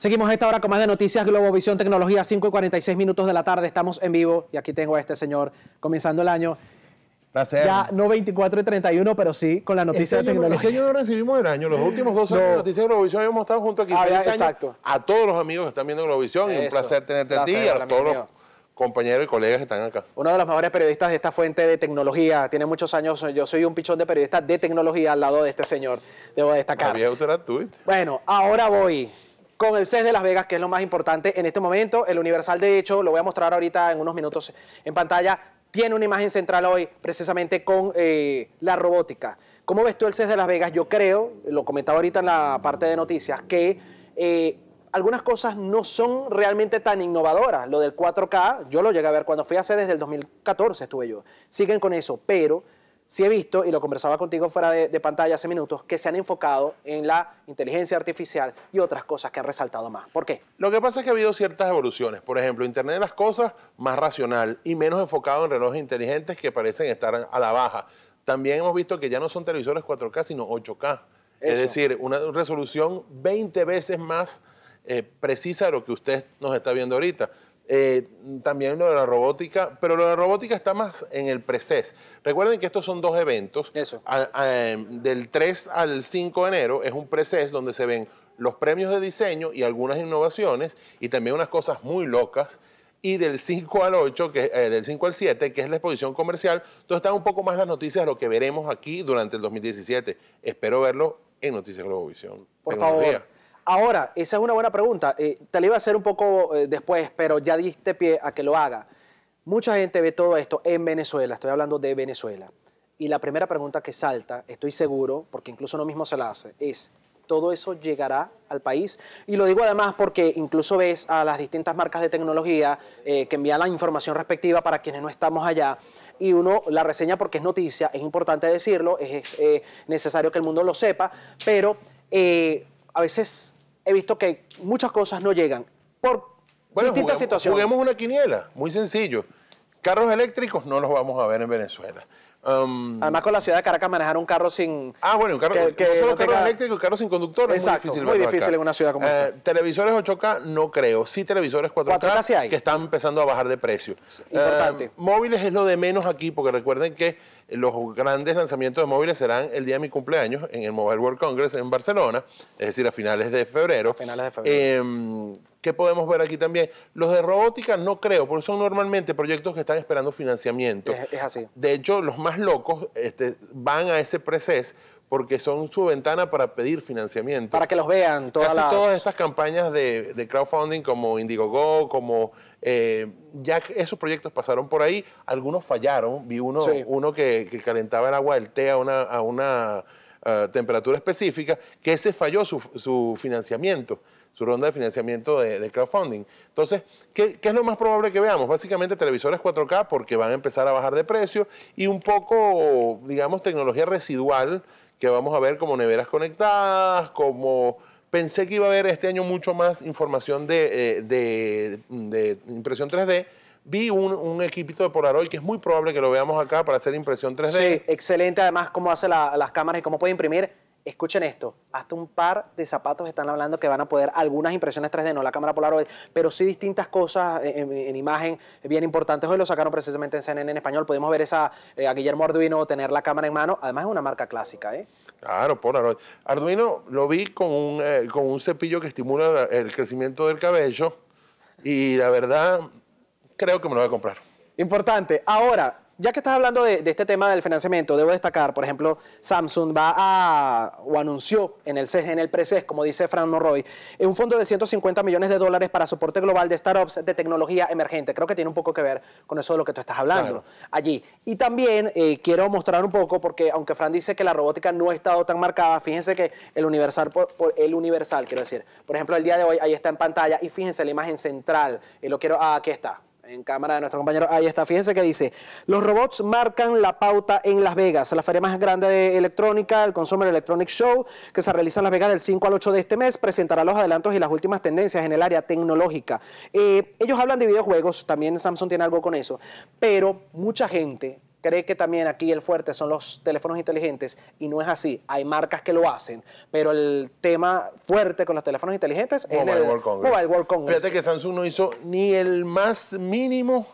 Seguimos esta hora con más de noticias Globovisión Tecnología, 5 y 46 minutos de la tarde. Estamos en vivo y aquí tengo a este señor comenzando el año. Ya no 24 y 31, pero sí con la noticia este de tecnología es que yo no recibimos el año. Los últimos dos años de Noticias Globovisión habíamos estado juntos aquí. Ah, a todos los amigos que están viendo Globovisión, un placer tenerte aquí. a todos los compañeros y colegas que están acá. Uno de los mejores periodistas de esta fuente de tecnología, tiene muchos años, yo soy un pichón de periodista de tecnología al lado de este señor, debo destacar. Bueno, ahora voy con el CES de Las Vegas, que es lo más importante en este momento. El Universal, de hecho, lo voy a mostrar ahorita en unos minutos en pantalla, tiene una imagen central hoy precisamente con eh, la robótica. ¿Cómo ves tú el CES de Las Vegas? Yo creo, lo comentaba ahorita en la parte de noticias, que eh, algunas cosas no son realmente tan innovadoras. Lo del 4K, yo lo llegué a ver cuando fui a CES desde el 2014, estuve yo. Siguen con eso, pero sí he visto, y lo conversaba contigo fuera de, pantalla hace minutos, que se han enfocado en la inteligencia artificial y otras cosas que han resaltado más. ¿Por qué? Lo que pasa es que ha habido ciertas evoluciones. Por ejemplo, Internet de las Cosas más racional y menos enfocado en relojes inteligentes que parecen estar a la baja. También hemos visto que ya no son televisores 4K, sino 8K. Es decir, una resolución 20 veces más eh, precisa de lo que usted nos está viendo ahorita. Eh, también lo de la robótica, pero lo de la robótica está más en el preces. Recuerden que estos son dos eventos. Em, del 3 al 5 de enero es un preces donde se ven los premios de diseño y algunas innovaciones y también unas cosas muy locas y del 5 al 8, que, eh, del 5 al 7, que es la exposición comercial, todo están un poco más las noticias de lo que veremos aquí durante el 2017. Espero verlo en Noticias Globovisión. Por favor. Ahora, esa es una buena pregunta. Eh, te la iba a hacer un poco eh, después, pero ya diste pie a que lo haga. Mucha gente ve todo esto en Venezuela, estoy hablando de Venezuela. Y la primera pregunta que salta, estoy seguro, porque incluso uno mismo se la hace, es, ¿todo eso llegará al país? Y lo digo además porque incluso ves a las distintas marcas de tecnología eh, que envían la información respectiva para quienes no estamos allá y uno la reseña porque es noticia, es importante decirlo, es, necesario que el mundo lo sepa, pero a veces he visto que muchas cosas no llegan por distintas situaciones. Juguemos una quiniela, muy sencillo. Carros eléctricos no los vamos a ver en Venezuela. Um, Además, con la ciudad de Caracas, manejar un carro sin. Ah, bueno, un carro, no solo carros carro eléctrico, sin conductor es muy difícil. en una ciudad como eh, esta. Televisores 8K, no creo. Sí, televisores 4K, que están empezando a bajar de precio. Importante. Eh, móviles es lo de menos aquí, porque recuerden que los grandes lanzamientos de móviles serán el día de mi cumpleaños en el Mobile World Congress en Barcelona, es decir, a finales de febrero. A finales de febrero. Em, ¿Qué podemos ver aquí también. Los de robótica no creo, porque son normalmente proyectos que están esperando financiamiento. Es, así. De hecho, los más locos este, van a ese preces porque son su ventana para pedir financiamiento. Para que los vean todas Casi todas estas campañas de, crowdfunding como Indiegogo, como... Eh, ya esos proyectos pasaron por ahí, algunos fallaron. Vi uno, uno que, calentaba el agua el té a una... A una eh, temperatura específica, que ese falló su, su financiamiento su ronda de financiamiento de, crowdfunding. Entonces, ¿qué, es lo más probable que veamos? Básicamente televisores 4K porque van a empezar a bajar de precio y un poco, digamos, tecnología residual que vamos a ver como neveras conectadas, como... Pensé que iba a haber este año mucho más información de, eh, impresión 3D, vi un, un, equipito de Polaroid que es muy probable que lo veamos acá para hacer impresión 3D. Sí, excelente además cómo hace las cámaras y cómo puede imprimir escuchen esto, hasta un par de zapatos están hablando que van a poder algunas impresiones 3D, no la cámara Polaroid, pero sí distintas cosas en, imagen bien importantes. Hoy lo sacaron precisamente en CNN en español, Podemos ver esa, eh, a Guillermo Arduino tener la cámara en mano, además es una marca clásica. ¿eh? Claro, Polaroid. Arduino lo vi con un, eh, con un cepillo que estimula el crecimiento del cabello y la verdad creo que me lo voy a comprar. Importante. Ahora, ya que estás hablando de, este tema del financiamiento, debo destacar, por ejemplo, Samsung va a, o anunció en el, CES, en el PRECES, como dice Fran Norroy, un fondo de 150 millones de dólares para soporte global de startups de tecnología emergente. Creo que tiene un poco que ver con eso de lo que tú estás hablando allí. Y también eh, quiero mostrar un poco, porque aunque Fran dice que la robótica no ha estado tan marcada, fíjense que el Universal, el Universal, quiero decir, por ejemplo, el día de hoy ahí está en pantalla y fíjense la imagen central, y lo quiero, ah, aquí está en cámara de nuestro compañero. Ahí está, fíjense que dice, los robots marcan la pauta en Las Vegas, la feria más grande de electrónica, el Consumer Electronic Show, que se realiza en Las Vegas del 5 al 8 de este mes, presentará los adelantos y las últimas tendencias en el área tecnológica. Eh, ellos hablan de videojuegos, también Samsung tiene algo con eso, pero mucha gente cree que también aquí el fuerte son los teléfonos inteligentes y no es así. Hay marcas que lo hacen, pero el tema fuerte con los teléfonos inteligentes es el World Congress. Fíjate que Samsung no hizo ni el más mínimo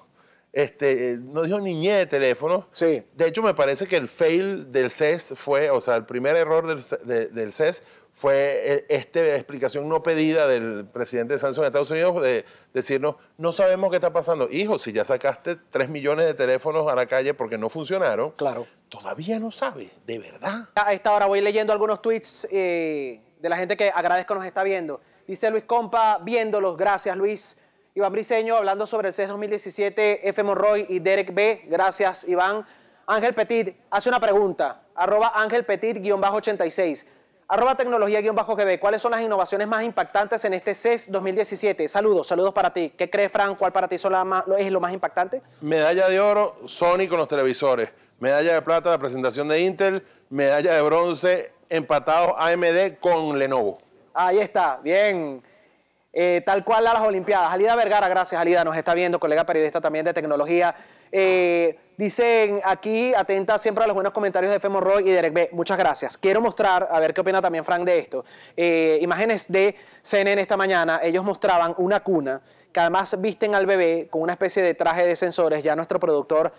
este, eh, no dijo niñez de teléfono. Sí. De hecho, me parece que el fail del CES fue, o sea, el primer error del, e del CES fue eh, esta explicación no pedida del presidente de de Estados Unidos de decirnos, no sabemos qué está pasando. Hijo, si ya sacaste 3 millones de teléfonos a la calle porque no funcionaron, claro. todavía no sabes, de verdad. A esta hora voy leyendo algunos tweets eh, de la gente que agradezco nos está viendo. Dice Luis Compa, viéndolos, gracias Luis. Iván Briceño hablando sobre el CES 2017, F. Monroy y Derek B. Gracias, Iván. Ángel Petit hace una pregunta, arroba Ángel Petit-86. Arroba tecnología-gb, ¿cuáles son las innovaciones más impactantes en este CES 2017? Saludos, saludos para ti. ¿Qué crees, Fran? ¿Cuál para ti es lo más impactante? Medalla de oro, Sony con los televisores. Medalla de plata, la presentación de Intel. Medalla de bronce, empatados AMD con Lenovo. Ahí está, bien. Eh, tal cual a las Olimpiadas. Alida Vergara, gracias Alida, nos está viendo, colega periodista también de tecnología. Eh, dicen aquí, atenta siempre a los buenos comentarios de Femo Roy y Derek B. Muchas gracias. Quiero mostrar, a ver qué opina también Frank de esto. Eh, imágenes de CNN esta mañana. Ellos mostraban una cuna que además visten al bebé con una especie de traje de sensores. Ya nuestro productor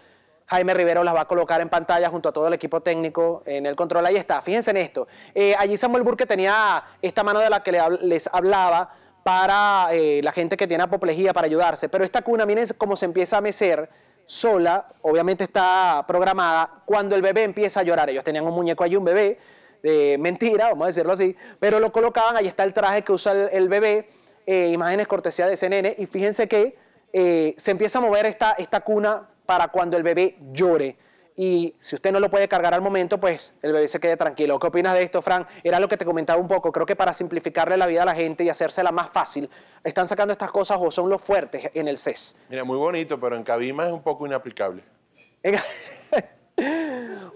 Jaime Rivero las va a colocar en pantalla junto a todo el equipo técnico en el control. Ahí está, fíjense en esto. Eh, allí Samuel Burke tenía esta mano de la que les hablaba para la gente que tiene apoplejía, para ayudarse. Pero esta cuna, miren cómo se empieza a mecer sola, obviamente está programada, cuando el bebé empieza a llorar. Ellos tenían un muñeco allí, un bebé, de mentira, vamos a decirlo así, pero lo colocaban, ahí está el traje que usa el, bebé, eh, imágenes cortesía de CNN, y fíjense que eh, se empieza a mover esta cuna para cuando el bebé llore y si usted no lo puede cargar al momento, pues el bebé se quede tranquilo. ¿Qué opinas de esto, Fran? Era lo que te comentaba un poco. Creo que para simplificarle la vida a la gente y hacérsela más fácil, están sacando estas cosas o son los fuertes en el CES. Mira, muy bonito, pero en Cabima es un poco inaplicable.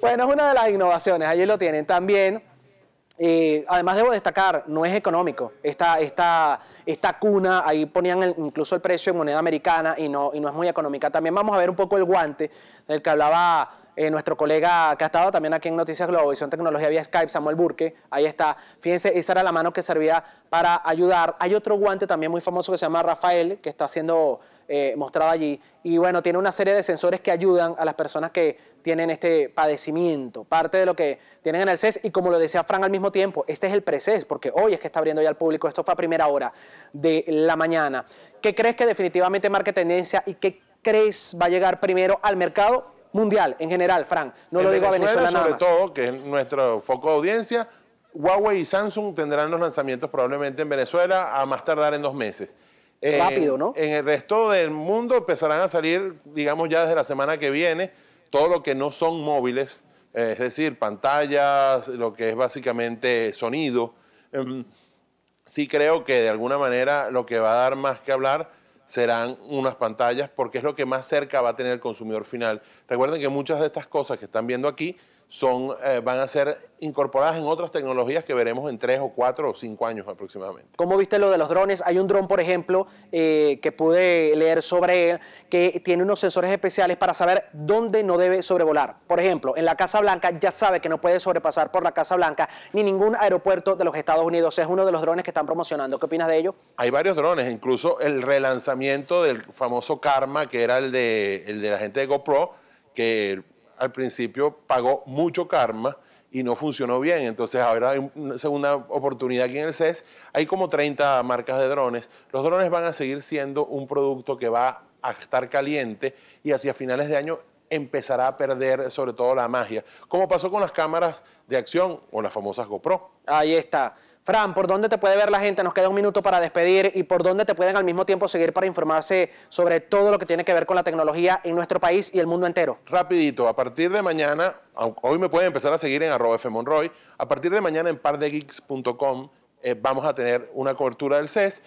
bueno, es una de las innovaciones, allí lo tienen. También eh, además debo destacar, no es económico. Esta, esta, esta cuna, ahí ponían incluso el precio en moneda americana y no, y no es muy económica. También vamos a ver un poco el guante del que hablaba eh, nuestro colega que ha estado también aquí en Noticias Visión Tecnología vía Skype, Samuel Burke, ahí está. Fíjense, esa era la mano que servía para ayudar. Hay otro guante también muy famoso que se llama Rafael, que está siendo eh, mostrado allí. Y bueno, tiene una serie de sensores que ayudan a las personas que tienen este padecimiento, parte de lo que tienen en el CES. Y como lo decía Fran al mismo tiempo, este es el pre-CES, porque hoy es que está abriendo ya al público. Esto fue a primera hora de la mañana. ¿Qué crees que definitivamente marque tendencia y qué crees va a llegar primero al mercado? mundial en general, Frank. No lo digo a Venezuela sobre todo, que es nuestro foco de audiencia, Huawei y Samsung tendrán los lanzamientos probablemente en Venezuela a más tardar en dos meses. Eh, Rápido, ¿no? En el resto del mundo empezarán a salir, digamos, ya desde la semana que viene, todo lo que no son móviles, eh, es decir, pantallas, lo que es básicamente sonido. Em, sí creo que de alguna manera lo que va a dar más que hablar serán unas pantallas porque es lo que más cerca va a tener el consumidor final. Recuerden que muchas de estas cosas que están viendo aquí son, eh, van a ser incorporadas en otras tecnologías que veremos en tres o cuatro o cinco años aproximadamente. ¿Cómo viste lo de los drones? Hay un dron, por ejemplo, eh, que pude leer sobre él, que tiene unos sensores especiales para saber dónde no debe sobrevolar. Por ejemplo, en la Casa Blanca ya sabe que no puede sobrepasar por la Casa Blanca ni ningún aeropuerto de los Estados Unidos. Es uno de los drones que están promocionando. ¿Qué opinas de ello? Hay varios drones, incluso el relanzamiento del famoso Karma, que era el de, el de la gente de GoPro, que al principio pagó mucho karma y no funcionó bien. Entonces ahora hay una segunda oportunidad aquí en el CES. Hay como 30 marcas de drones. Los drones van a seguir siendo un producto que va a estar caliente y hacia finales de año empezará a perder sobre todo la magia, como pasó con las cámaras de acción o las famosas GoPro. Ahí está. Fran, ¿por dónde te puede ver la gente? Nos queda un minuto para despedir y por dónde te pueden al mismo tiempo seguir para informarse sobre todo lo que tiene que ver con la tecnología en nuestro país y el mundo entero. Rapidito, a partir de mañana, hoy me pueden empezar a seguir en arroba fmonroy, a partir de mañana en pardegeeks.com eh, vamos a tener una cobertura del CES.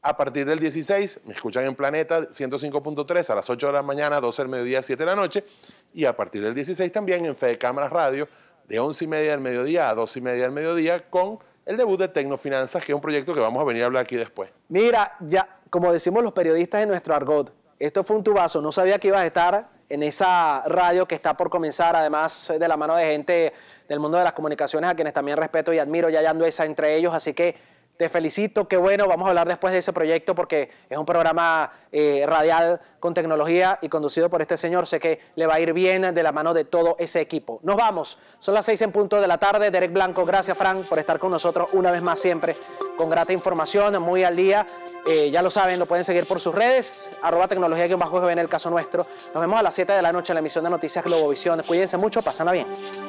A partir del 16, me escuchan en Planeta 105.3 a las 8 de la mañana, 12 del mediodía, 7 de la noche. Y a partir del 16 también en Fede Cámaras Radio, de 11 y media del mediodía a 12 y media del mediodía, con el debut de Tecnofinanzas, que es un proyecto que vamos a venir a hablar aquí después. Mira, ya, como decimos los periodistas en nuestro argot, esto fue un tubazo, no sabía que ibas a estar en esa radio que está por comenzar, además de la mano de gente del mundo de las comunicaciones, a quienes también respeto y admiro, ya ando esa entre ellos, así que te felicito, qué bueno, vamos a hablar después de ese proyecto porque es un programa eh, radial con tecnología y conducido por este señor, sé que le va a ir bien de la mano de todo ese equipo. Nos vamos, son las seis en punto de la tarde, Derek Blanco, gracias Frank por estar con nosotros una vez más siempre, con grata información, muy al día, eh, ya lo saben, lo pueden seguir por sus redes, arroba tecnología que en el caso nuestro, nos vemos a las siete de la noche en la emisión de Noticias Globovisión, cuídense mucho, pasenla bien.